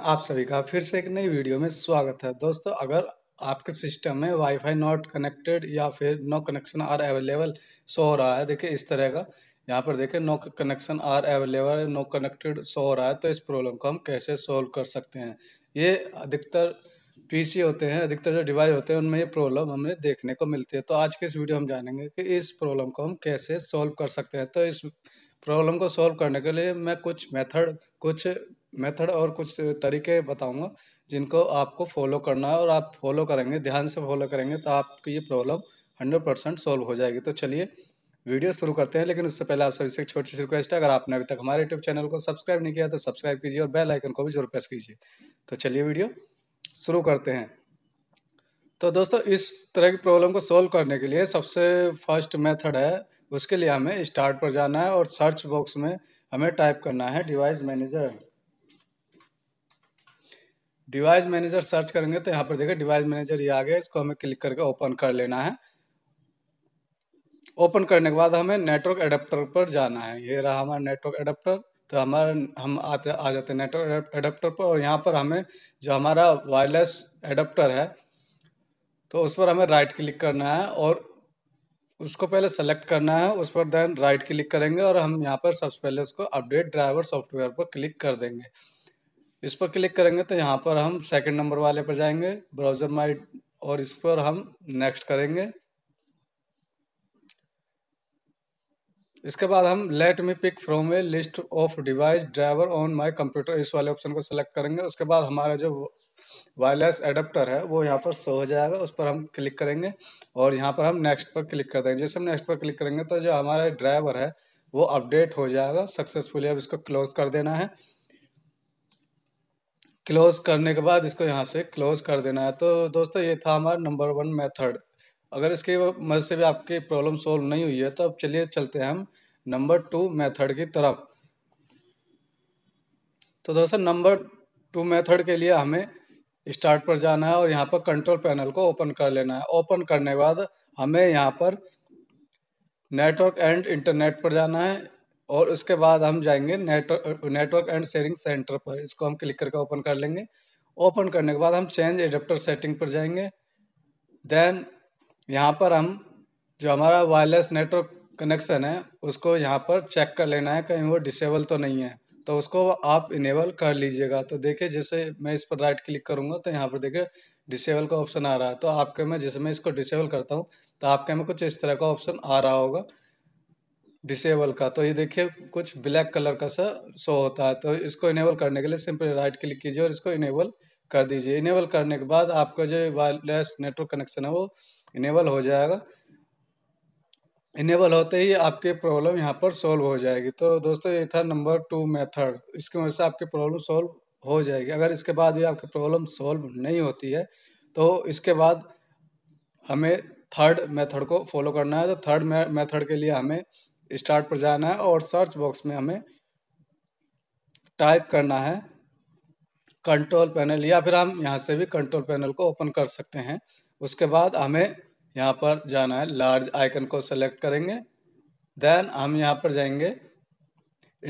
आप सभी का फिर से एक नई वीडियो में स्वागत है दोस्तों अगर आपके सिस्टम में वाईफाई नॉट कनेक्टेड या फिर no connection are available show हो रहा है देखिए इस तरह का यहाँ पर देखिए no connection are available no connected show हो रहा है तो इस प्रॉब्लम को हम कैसे सॉल्व कर सकते हैं ये अधिकतर पीसी होते हैं अधिकतर जो डिवाइस होते हैं उनमें ये प्रॉब्लम हमें देखने को मिलती है तो आज के इस वीडियो हम जानेंगे कि इस प्रॉब्लम को हम कैसे सॉल्व कर सकते हैं तो इस प्रॉब्लम को सॉल्व करने के लिए मैं कुछ मेथड कुछ मेथड और कुछ तरीके बताऊंगा जिनको आपको फॉलो करना है और आप फॉलो करेंगे ध्यान से फॉलो करेंगे तो आपकी ये प्रॉब्लम हंड्रेड परसेंट सॉल्व हो जाएगी तो चलिए वीडियो शुरू करते हैं लेकिन उससे पहले आप सभी से एक छोटी सी रिक्वेस्ट है अगर आपने अभी तक हमारे यूट्यूब चैनल को सब्सक्राइब नहीं किया तो सब्सक्राइब कीजिए और बेल आइकन को भी जरूर प्रेस कीजिए तो चलिए वीडियो शुरू करते हैं तो दोस्तों इस तरह की प्रॉब्लम को सॉल्व करने के लिए सबसे फर्स्ट मेथड है उसके लिए हमें स्टार्ट पर जाना है और सर्च बॉक्स में हमें टाइप करना है device manager device manager search करेंगे तो यहाँ पर देखिए डिवाइस मैनेजर ये आ गया इसको हमें क्लिक करके ओपन कर लेना है ओपन करने के बाद हमें नेटवर्क एडेप्टर पर जाना है ये रहा हमारा नेटवर्क एडेप्टर तो हमारा हम आते आ जाते हैं नेटवर्क एडेप्टर पर और यहाँ पर हमें जो हमारा वायरलेस एडेप्टर है तो उस पर हमें राइट क्लिक करना है और उसको पहले सेलेक्ट करना है उस पर देन राइट क्लिक करेंगे और हम यहाँ पर सबसे पहले उसको अपडेट ड्राइवर सॉफ्टवेयर पर क्लिक कर देंगे इस पर क्लिक करेंगे तो यहाँ पर हम सेकंड नंबर वाले पर जाएंगे ब्राउजर माई और इस पर हम नेक्स्ट करेंगे इसके बाद हम let me pick from a list of device driver on my computer इस वाले ऑप्शन को सिलेक्ट करेंगे उसके बाद हमारा जो वायरलेस एडेप्टर है वो यहाँ पर शो हो जाएगा उस पर हम क्लिक करेंगे और यहाँ पर हम नेक्स्ट पर क्लिक कर देंगे जैसे हम नेक्स्ट पर क्लिक करेंगे तो जो हमारा ड्राइवर है वो अपडेट हो जाएगा सक्सेसफुली अब इसको क्लोज कर देना है क्लोज करने के बाद इसको यहाँ से क्लोज कर देना है तो दोस्तों ये था हमारा नंबर वन मेथड अगर इसके मदद से भी आपकी प्रॉब्लम सॉल्व नहीं हुई है तो अब चलिए चलते हैं हम नंबर टू मेथड की तरफ तो दोस्तों नंबर टू मेथड के लिए हमें स्टार्ट पर जाना है और यहाँ पर कंट्रोल पैनल को ओपन कर लेना है ओपन करने के बाद हमें यहाँ पर नेटवर्क एंड इंटरनेट पर जाना है और उसके बाद हम जाएंगे network network and sharing center पर इसको हम क्लिक करके ओपन कर लेंगे ओपन करने के बाद हम चेंज एडेप्टर सेटिंग पर जाएंगे देन यहाँ पर हम जो हमारा वायरलेस नेटवर्क कनेक्शन है उसको यहाँ पर चेक कर लेना है कहीं वो डिसेबल तो नहीं है तो उसको आप इनेबल कर लीजिएगा तो देखिए जैसे मैं इस पर राइट क्लिक करूँगा तो यहाँ पर देखिए डिसेबल का ऑप्शन आ रहा है तो आपके में जैसे मैं इसको डिसेबल करता हूँ तो आपके में कुछ इस तरह का ऑप्शन आ रहा होगा डिसेबल का तो ये देखिए कुछ ब्लैक कलर का सा शो होता है तो इसको इनेबल करने के लिए सिंपली राइट क्लिक कीजिए और इसको इनेबल कर दीजिए इनेबल करने के बाद आपका जो वायरलेस नेटवर्क कनेक्शन है वो इनेबल हो जाएगा इनेबल होते ही आपकी प्रॉब्लम यहाँ पर सॉल्व हो जाएगी तो दोस्तों ये था नंबर टू मेथड इसकी वजह से आपकी प्रॉब्लम सॉल्व हो जाएगी अगर इसके बाद भी आपकी प्रॉब्लम सॉल्व नहीं होती है तो इसके बाद हमें थर्ड मेथड को फॉलो करना है तो थर्ड मेथड के लिए हमें स्टार्ट पर जाना है और सर्च बॉक्स में हमें टाइप करना है कंट्रोल पैनल या फिर हम यहाँ से भी कंट्रोल पैनल को ओपन कर सकते हैं उसके बाद हमें यहाँ पर जाना है लार्ज आइकन को सेलेक्ट करेंगे देन हम यहाँ पर जाएंगे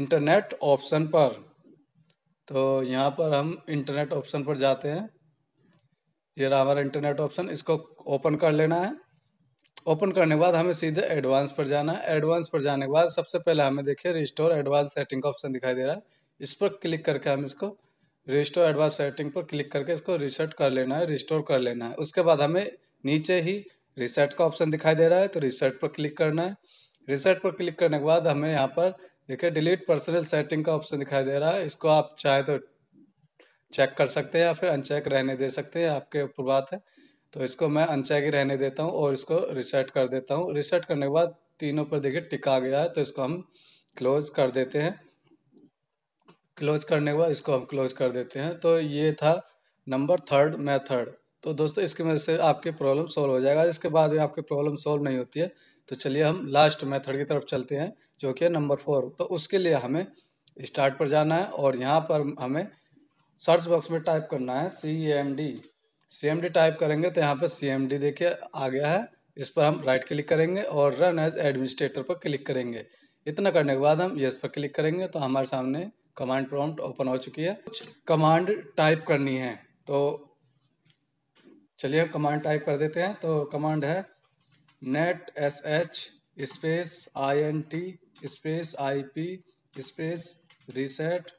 इंटरनेट ऑप्शन पर तो यहाँ पर हम इंटरनेट ऑप्शन पर जाते हैं ये रहा हमारा इंटरनेट ऑप्शन इसको ओपन कर लेना है ओपन करने के बाद हमें सीधे एडवांस पर जाना है एडवांस पर जाने के बाद सबसे पहले हमें देखिए रिस्टोर एडवांस सेटिंग का ऑप्शन दिखाई दे रहा है इस पर क्लिक करके हम इसको रिस्टोर एडवांस सेटिंग पर क्लिक करके इसको रिसेट कर लेना है रिस्टोर कर लेना है उसके बाद हमें नीचे ही रिसेट का ऑप्शन दिखाई दे रहा है तो रिसेट पर क्लिक करना है रिसेट पर क्लिक करने के बाद हमें यहाँ पर देखिए डिलीट पर्सनल सेटिंग का ऑप्शन दिखाई दे रहा है इसको आप चाहे तो चेक कर सकते हैं या फिर अनचेक रहने दे सकते हैं आपके ऊपर बात है तो इसको मैं के रहने देता हूँ और इसको रिसेट कर देता हूँ रिसेट करने के बाद तीनों पर देखिए टिका गया है तो इसको हम क्लोज कर देते हैं क्लोज करने के बाद इसको हम क्लोज कर देते हैं तो ये था नंबर थर्ड मेथड तो दोस्तों इसकी वजह से आपकी प्रॉब्लम सॉल्व हो जाएगा इसके बाद भी आपकी प्रॉब्लम सोल्व नहीं होती है तो चलिए हम लास्ट मेथड की तरफ चलते हैं जो कि है नंबर फोर तो उसके लिए हमें स्टार्ट पर जाना है और यहाँ पर हमें सर्च बॉक्स में टाइप करना है C M D C type करेंगे तो यहाँ पर सी देखिए आ गया है इस पर हम राइट क्लिक करेंगे और रन एज एडमिनिस्ट्रेटर पर क्लिक करेंगे इतना करने के बाद हम यस पर क्लिक करेंगे तो हमारे सामने कमांड प्रॉम्प्ट ओपन हो चुकी है कुछ कमांड टाइप करनी है तो चलिए हम कमांड टाइप कर देते हैं तो कमांड है net S H space I N T space I P space reset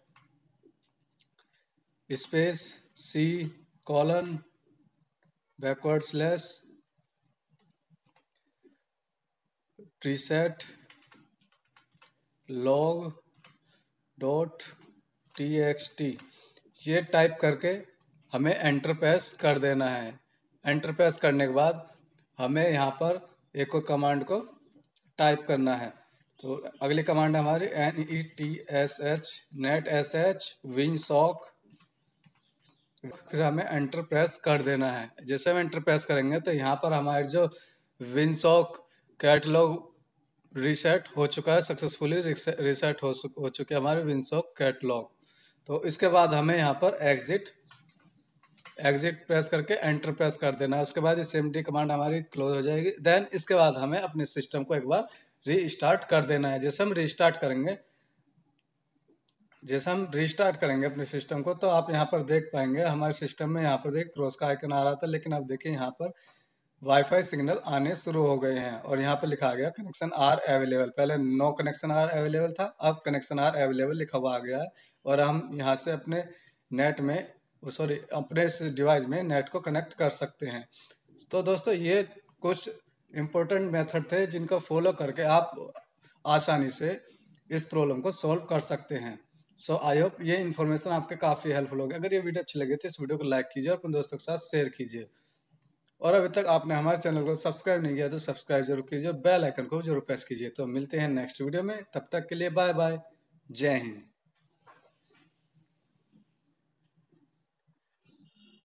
space C colon backward slash preset log dot T X T ये टाइप करके हमें एंटरप्रेस कर देना है एंटरप्रेस करने के बाद हमें यहाँ पर एक और कमांड को टाइप करना है तो अगली कमांड हमारी N E T S H net S H winsock फिर हमें एंटर प्रेस कर देना है जैसे हम एंटर प्रेस करेंगे तो यहाँ पर हमारे जो विनसॉक कैटलॉग रीसेट हो चुका है सक्सेसफुली रीसेट हो हो चुके हमारे विनसॉक कैटलॉग तो इसके बाद हमें यहाँ पर एग्जिट एग्जिट प्रेस करके एंटर प्रेस कर देना है उसके बाद ये सेम डी कमांड हमारी क्लोज हो जाएगी देन इसके बाद हमें अपने सिस्टम को एक बार रीस्टार्ट कर देना है जैसे हम रीस्टार्ट करेंगे जैसे हम रिस्टार्ट करेंगे अपने सिस्टम को तो आप यहाँ पर देख पाएंगे हमारे सिस्टम में यहाँ पर देख क्रॉस का आइकन आ रहा था लेकिन आप देखिए यहाँ पर वाईफाई सिग्नल आने शुरू हो गए हैं और यहाँ पर लिखा गया कनेक्शन आर अवेलेबल पहले नो कनेक्शन आर अवेलेबल था अब कनेक्शन आर अवेलेबल लिखा हुआ आ गया है और हम यहाँ से अपने नेट में सॉरी अपने डिवाइस में नेट को कनेक्ट कर सकते हैं तो दोस्तों ये कुछ इम्पोर्टेंट मेथड थे जिनको फॉलो करके आप आसानी से इस प्रॉब्लम को सॉल्व कर सकते हैं सो आई होप ये इन्फॉर्मेशन आपके काफ़ी हेल्पफुल होगी अगर ये वीडियो अच्छी लगे तो इस वीडियो को लाइक कीजिए और अपने दोस्तों के साथ शेयर कीजिए और अभी तक आपने हमारे चैनल को सब्सक्राइब नहीं किया तो सब्सक्राइब जरूर कीजिए बेल आइकन को जरूर प्रेस कीजिए तो मिलते हैं नेक्स्ट वीडियो में तब तक के लिए बाय बाय जय हिंद